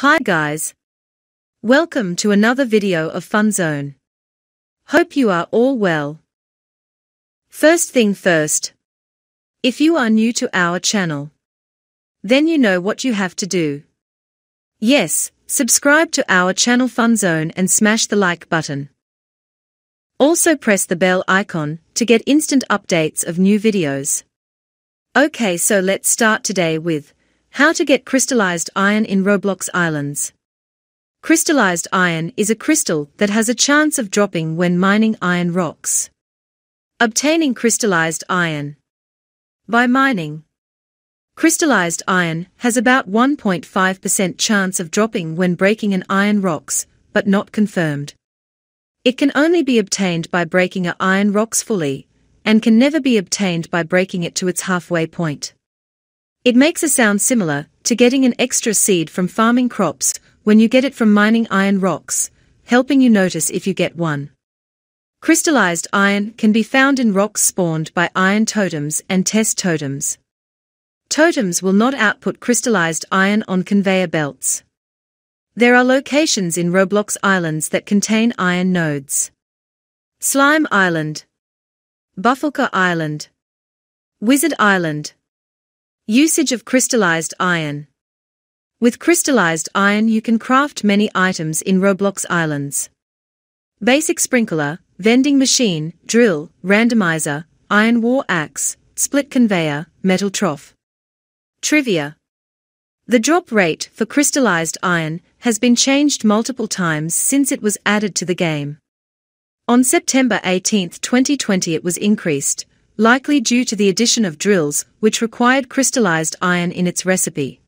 Hi guys. Welcome to another video of Fun Zone. Hope you are all well. First thing first. If you are new to our channel, then you know what you have to do. Yes, subscribe to our channel Fun Zone and smash the like button. Also press the bell icon to get instant updates of new videos. Okay so let's start today with how to get crystallized iron in Roblox Islands. Crystallized iron is a crystal that has a chance of dropping when mining iron rocks. Obtaining crystallized iron. By mining. Crystallized iron has about 1.5% chance of dropping when breaking an iron rocks, but not confirmed. It can only be obtained by breaking a iron rocks fully, and can never be obtained by breaking it to its halfway point. It makes a sound similar to getting an extra seed from farming crops when you get it from mining iron rocks, helping you notice if you get one. Crystallized iron can be found in rocks spawned by iron totems and test totems. Totems will not output crystallized iron on conveyor belts. There are locations in Roblox Islands that contain iron nodes. Slime Island Buffalka Island Wizard Island Usage of crystallized iron. With crystallized iron you can craft many items in Roblox Islands. Basic sprinkler, vending machine, drill, randomizer, iron war axe, split conveyor, metal trough. Trivia. The drop rate for crystallized iron has been changed multiple times since it was added to the game. On September 18, 2020 it was increased likely due to the addition of drills, which required crystallized iron in its recipe.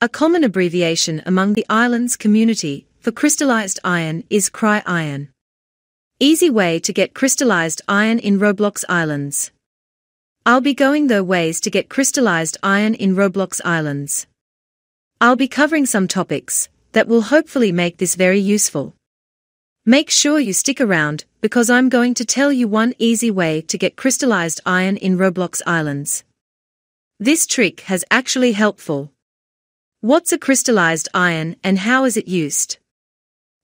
A common abbreviation among the island's community for crystallized iron is cry iron. Easy way to get crystallized iron in Roblox Islands. I'll be going though ways to get crystallized iron in Roblox Islands. I'll be covering some topics that will hopefully make this very useful. Make sure you stick around, because I'm going to tell you one easy way to get crystallized iron in Roblox Islands. This trick has actually helpful. What's a crystallized iron and how is it used?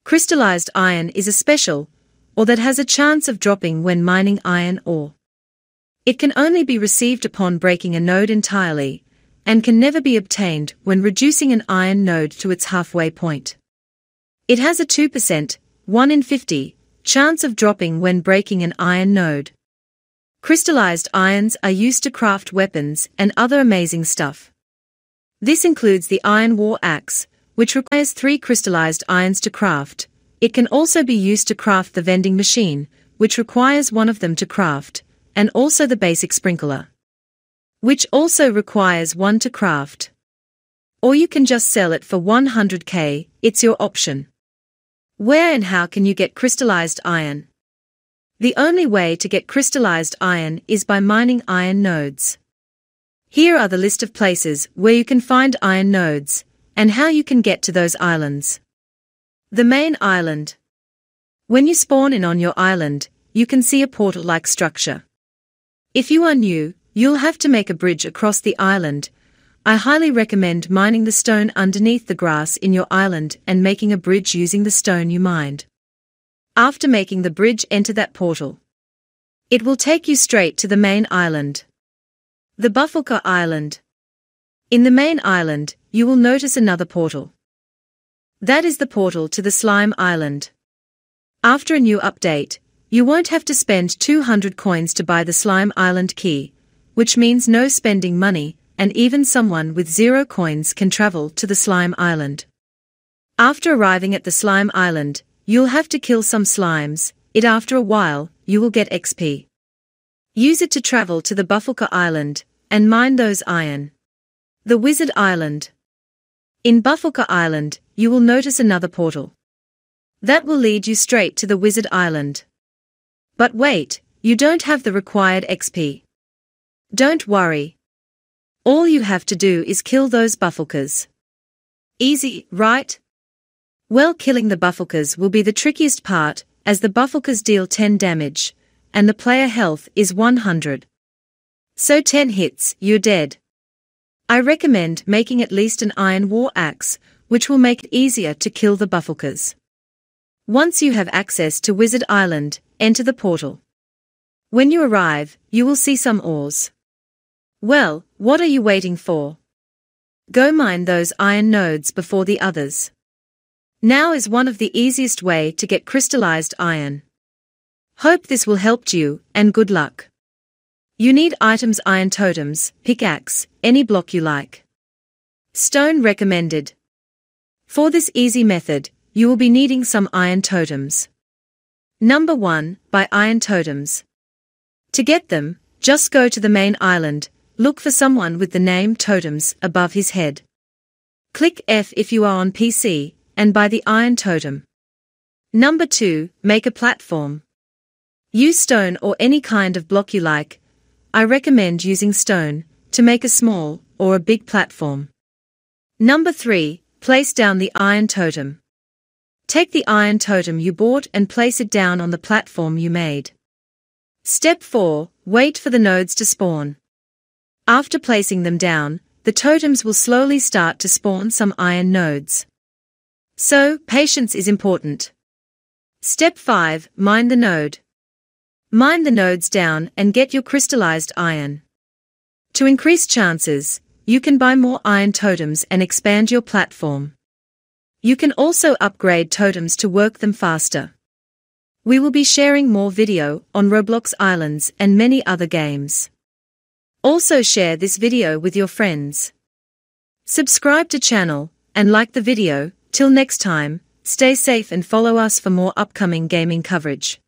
Crystallized iron is a special, or that has a chance of dropping when mining iron ore. It can only be received upon breaking a node entirely, and can never be obtained when reducing an iron node to its halfway point. It has a 2% 1 in 50, chance of dropping when breaking an iron node. Crystallized irons are used to craft weapons and other amazing stuff. This includes the iron war axe, which requires three crystallized irons to craft. It can also be used to craft the vending machine, which requires one of them to craft, and also the basic sprinkler, which also requires one to craft. Or you can just sell it for 100k, it's your option. Where and how can you get crystallized iron? The only way to get crystallized iron is by mining iron nodes. Here are the list of places where you can find iron nodes, and how you can get to those islands. The main island. When you spawn in on your island, you can see a portal-like structure. If you are new, you'll have to make a bridge across the island I highly recommend mining the stone underneath the grass in your island and making a bridge using the stone you mined. After making the bridge enter that portal. It will take you straight to the main island. The Bufalka Island. In the main island, you will notice another portal. That is the portal to the Slime Island. After a new update, you won't have to spend 200 coins to buy the Slime Island key, which means no spending money, and even someone with zero coins can travel to the slime island. After arriving at the slime island, you'll have to kill some slimes, it after a while, you will get XP. Use it to travel to the Buffalka Island, and mine those iron. The Wizard Island. In Buffalka Island, you will notice another portal. That will lead you straight to the Wizard Island. But wait, you don't have the required XP. Don't worry, all you have to do is kill those buffalkers. Easy, right? Well killing the buffalkers will be the trickiest part, as the buffalkers deal 10 damage, and the player health is 100. So 10 hits, you're dead. I recommend making at least an iron war axe, which will make it easier to kill the buffalkers. Once you have access to Wizard Island, enter the portal. When you arrive, you will see some ores. Well, what are you waiting for? Go mine those iron nodes before the others. Now is one of the easiest way to get crystallized iron. Hope this will help you, and good luck. You need items iron totems, pickaxe, any block you like. Stone recommended. For this easy method, you will be needing some iron totems. Number 1, buy iron totems. To get them, just go to the main island, Look for someone with the name Totems above his head. Click F if you are on PC, and buy the Iron Totem. Number 2. Make a platform. Use stone or any kind of block you like. I recommend using stone, to make a small, or a big platform. Number 3. Place down the Iron Totem. Take the iron totem you bought and place it down on the platform you made. Step 4. Wait for the nodes to spawn. After placing them down, the totems will slowly start to spawn some iron nodes. So, patience is important. Step 5. Mine the node. Mine the nodes down and get your crystallized iron. To increase chances, you can buy more iron totems and expand your platform. You can also upgrade totems to work them faster. We will be sharing more video on Roblox Islands and many other games. Also share this video with your friends. Subscribe to channel, and like the video, till next time, stay safe and follow us for more upcoming gaming coverage.